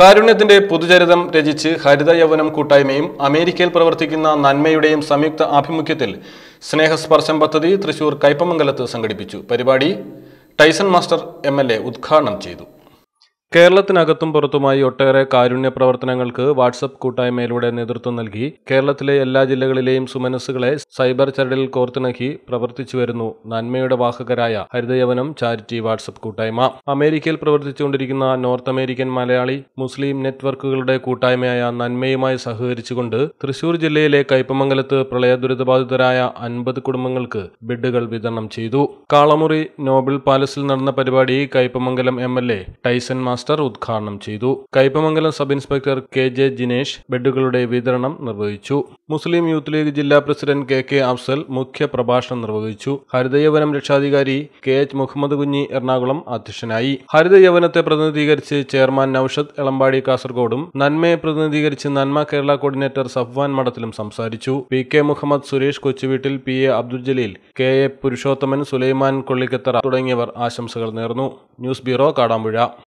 കാരുണ്യത്തിന്റെ പുതുചരിതം രചിച്ച് ഹരിത യൗവനം കൂട്ടായ്മയും അമേരിക്കയിൽ പ്രവർത്തിക്കുന്ന നന്മയുടെയും സംയുക്ത ആഭിമുഖ്യത്തിൽ സ്നേഹസ്പർശം പദ്ധതി തൃശൂർ കൈപ്പമംഗലത്ത് സംഘടിപ്പിച്ചു പരിപാടി ടൈസൺ മാസ്റ്റർ എം ഉദ്ഘാടനം ചെയ്തു കേരളത്തിനകത്തും പുറത്തുമായി ഒട്ടേറെ കാരുണ്യ പ്രവർത്തനങ്ങൾക്ക് വാട്സപ്പ് കൂട്ടായ്മയിലൂടെ നേതൃത്വം നൽകി കേരളത്തിലെ എല്ലാ ജില്ലകളിലെയും സുമനസ്സുകളെ സൈബർ ചരടിൽ കോർത്തിണക്കി പ്രവർത്തിച്ചു വരുന്നു നന്മയുടെ വാഹകരായ ഹരിതയവനം ചാരിറ്റി വാട്സപ്പ് കൂട്ടായ്മ അമേരിക്കയിൽ പ്രവർത്തിച്ചുകൊണ്ടിരിക്കുന്ന നോർത്ത് അമേരിക്കൻ മലയാളി മുസ്ലിം നെറ്റ്വർക്കുകളുടെ കൂട്ടായ്മയായ നന്മയുമായി സഹകരിച്ചുകൊണ്ട് തൃശൂർ ജില്ലയിലെ കയ്പമംഗലത്ത് പ്രളയ ദുരിതബാധിതരായ അൻപത് കുടുംബങ്ങൾക്ക് ബെഡുകൾ വിതരണം ചെയ്തു കാളമുറി നോബിൾ പാലസിൽ നടന്ന പരിപാടി Kaipamangalam M L A Taison master ഉദ്ഘാടനം ചെയ്തു Kaipamangalam sub inspector K J Jinesh ബെഡുകളുടെ വിതരണം നിർവഹിച്ചു മുസ്ലിം യൂത്ത് ലീഗ് ജില്ലാ പ്രസിഡന്റ് കെ കെ അഫ്സൽ മുഖ്യ പ്രഭാഷണം നിർവഹിച്ചു ഹരിതയവനം രക്ഷാധികാരി കെ എച്ച് മുഹമ്മദ് കുഞ്ഞി എറണാകുളം അധ്യക്ഷനായി ഹരിതയവനത്തെ പ്രതിനിധീകരിച്ച് ചെയർമാൻ നൌഷദ് എളമ്പാടി കാസർഗോഡും നന്മയെ പ്രതിനിധീകരിച്ച് നന്മ കേരള കോർഡിനേറ്റർ സഫ്വാൻ മഠത്തിലും സംസാരിച്ചു P K Muhammad Suresh Kochuveettil P A Abdul Jaleel K A Purushothaman Sulaiman Kollikkathara തുടങ്ങിയവർ ആശംസകൾ നേർന്നു ന്യൂസ് ബ്യൂറോ കാടാമ്പുഴ